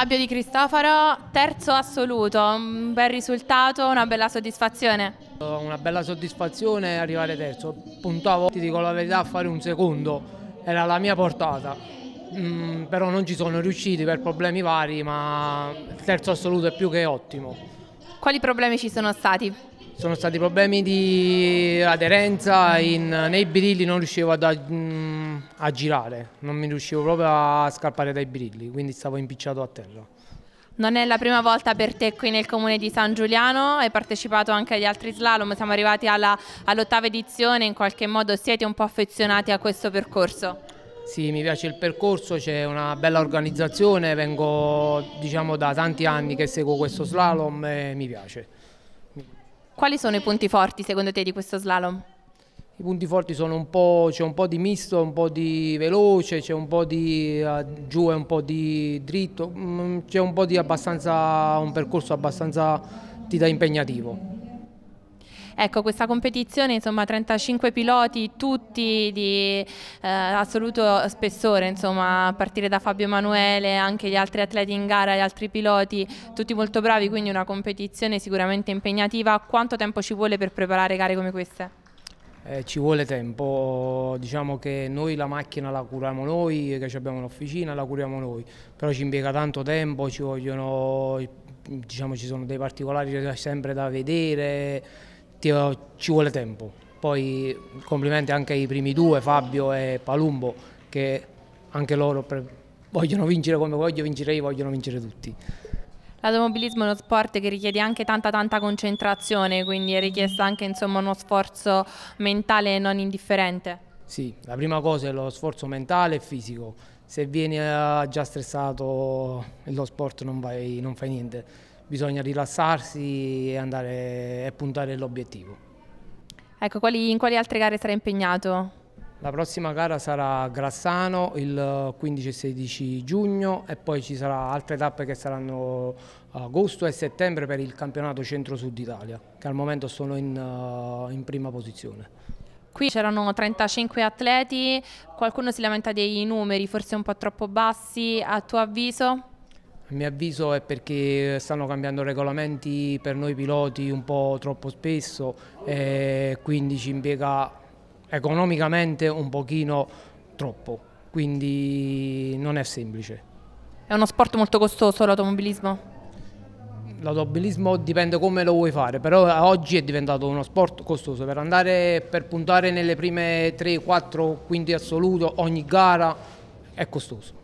Fabio Di Cristoforo, terzo assoluto, un bel risultato, una bella soddisfazione. Una bella soddisfazione arrivare terzo, puntavo, ti dico la verità, a fare un secondo, era la mia portata, mm, però non ci sono riusciti per problemi vari, ma il terzo assoluto è più che ottimo. Quali problemi ci sono stati? Sono stati problemi di aderenza, in, nei birilli non riuscivo ad... Mm, a girare, non mi riuscivo proprio a scappare dai brilli, quindi stavo impicciato a terra. Non è la prima volta per te qui nel comune di San Giuliano, hai partecipato anche agli altri slalom, siamo arrivati all'ottava all edizione, in qualche modo siete un po' affezionati a questo percorso? Sì, mi piace il percorso, c'è una bella organizzazione, vengo diciamo, da tanti anni che seguo questo slalom e mi piace. Quali sono i punti forti secondo te di questo slalom? I punti forti sono un po', c'è un po' di misto, un po' di veloce, c'è un po' di uh, giù e un po' di dritto, mm, c'è un po' di abbastanza, un percorso abbastanza ti dà impegnativo. Ecco, questa competizione, insomma, 35 piloti, tutti di eh, assoluto spessore, insomma, a partire da Fabio Emanuele, anche gli altri atleti in gara, gli altri piloti, tutti molto bravi, quindi una competizione sicuramente impegnativa. Quanto tempo ci vuole per preparare gare come queste? eh, ci vuole tempo, diciamo che noi la macchina la curiamo noi, che abbiamo l'officina la curiamo noi, però ci impiega tanto tempo, ci vogliono, diciamo ci sono dei particolari sempre da vedere, ci vuole tempo. Poi complimenti anche ai primi due, Fabio e Palumbo, che anche loro vogliono vincere come voglio vincere io, vogliono vincere tutti. L'automobilismo è uno sport che richiede anche tanta tanta concentrazione, quindi è richiesto anche insomma, uno sforzo mentale non indifferente. Sì, la prima cosa è lo sforzo mentale e fisico. Se vieni eh, già stressato lo sport non, vai, non fai niente. Bisogna rilassarsi e, andare, e puntare all'obiettivo. Ecco, quali, in quali altre gare sarai impegnato? La prossima gara sarà a Grassano il 15 eh, e 16 giugno e poi ci saranno altre tappe che saranno agosto e settembre per il campionato Centro-Sud Italia, che al momento sono in, eh, in prima posizione. Qui c'erano 35 atleti, qualcuno si lamenta dei numeri forse un po' troppo bassi, a tuo avviso? A mio avviso è perché stanno cambiando regolamenti per noi piloti un po' troppo spesso, eh, quindi ci impiega economicamente un pochino troppo, quindi non è semplice. È uno sport molto costoso l'automobilismo? L'automobilismo dipende come lo vuoi fare, però oggi è diventato uno sport costoso. Per andare per puntare nelle prime 3, 4, quindi assoluto ogni gara è costoso.